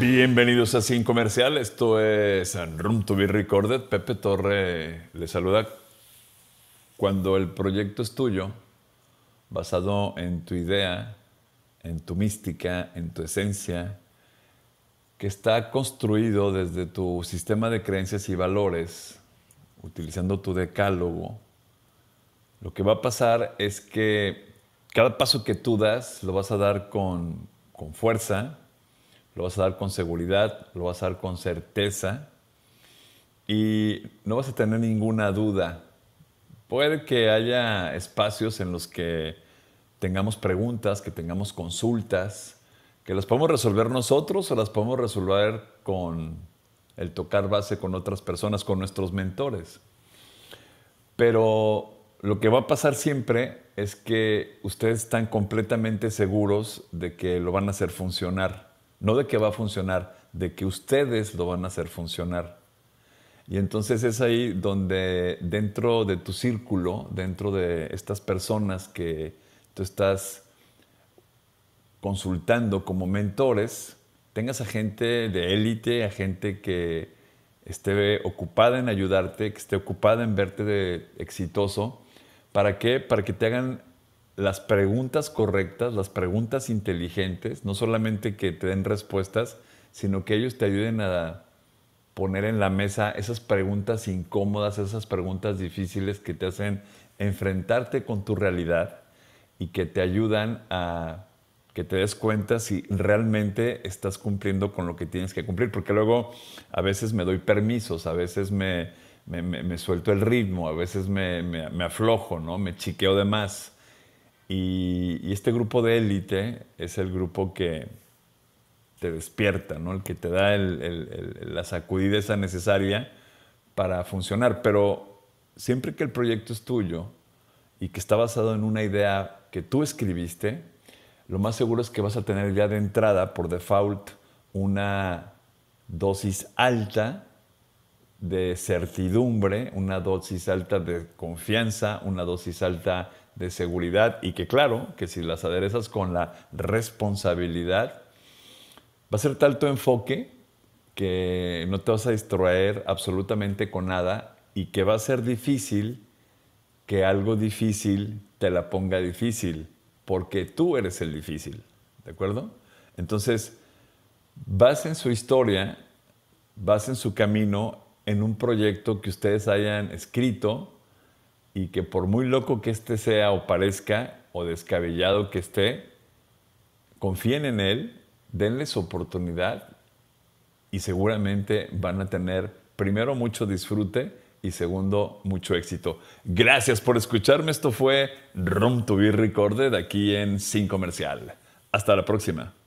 Bienvenidos a Sin Comercial, esto es Room to be Recorded. Pepe Torre le saluda. Cuando el proyecto es tuyo, basado en tu idea, en tu mística, en tu esencia, que está construido desde tu sistema de creencias y valores, utilizando tu decálogo, lo que va a pasar es que cada paso que tú das lo vas a dar con, fuerza, lo vas a dar con seguridad, lo vas a dar con certeza y no vas a tener ninguna duda. Puede que haya espacios en los que tengamos preguntas, que tengamos consultas, que las podemos resolver nosotros o las podemos resolver con el tocar base con otras personas, con nuestros mentores. Pero lo que va a pasar siempre es que ustedes están completamente seguros de que lo van a hacer funcionar. No de que va a funcionar, de que ustedes lo van a hacer funcionar. Y entonces es ahí donde dentro de tu círculo, dentro de estas personas que tú estás consultando como mentores, tengas a gente de élite, a gente que esté ocupada en ayudarte, que esté ocupada en verte exitoso ¿Para qué? Para que te hagan las preguntas correctas, las preguntas inteligentes, no solamente que te den respuestas, sino que ellos te ayuden a poner en la mesa esas preguntas incómodas, esas preguntas difíciles que te hacen enfrentarte con tu realidad y que te ayudan a que te des cuenta si realmente estás cumpliendo con lo que tienes que cumplir, porque luego a veces me doy permisos, a veces me, me, suelto el ritmo, a veces me, aflojo, ¿no? me chiqueo de más. Y, este grupo de élite es el grupo que te despierta, ¿no? el que te da la sacudida necesaria para funcionar. Pero siempre que el proyecto es tuyo y que está basado en una idea que tú escribiste, lo más seguro es que vas a tener ya de entrada, por default, una dosis alta de certidumbre, una dosis alta de confianza, una dosis alta de seguridad y que claro, que si las aderezas con la responsabilidad, va a ser tal tu enfoque que no te vas a distraer absolutamente con nada y que va a ser difícil que algo difícil te la ponga difícil, porque tú eres el difícil, ¿de acuerdo? Entonces, vas en su historia, vas en su camino en un proyecto que ustedes hayan escrito y que por muy loco que este sea o parezca o descabellado que esté, confíen en él, denles oportunidad y seguramente van a tener primero mucho disfrute y segundo mucho éxito. Gracias por escucharme, esto fue Room to be Recorded aquí en Sin Comercial. Hasta la próxima.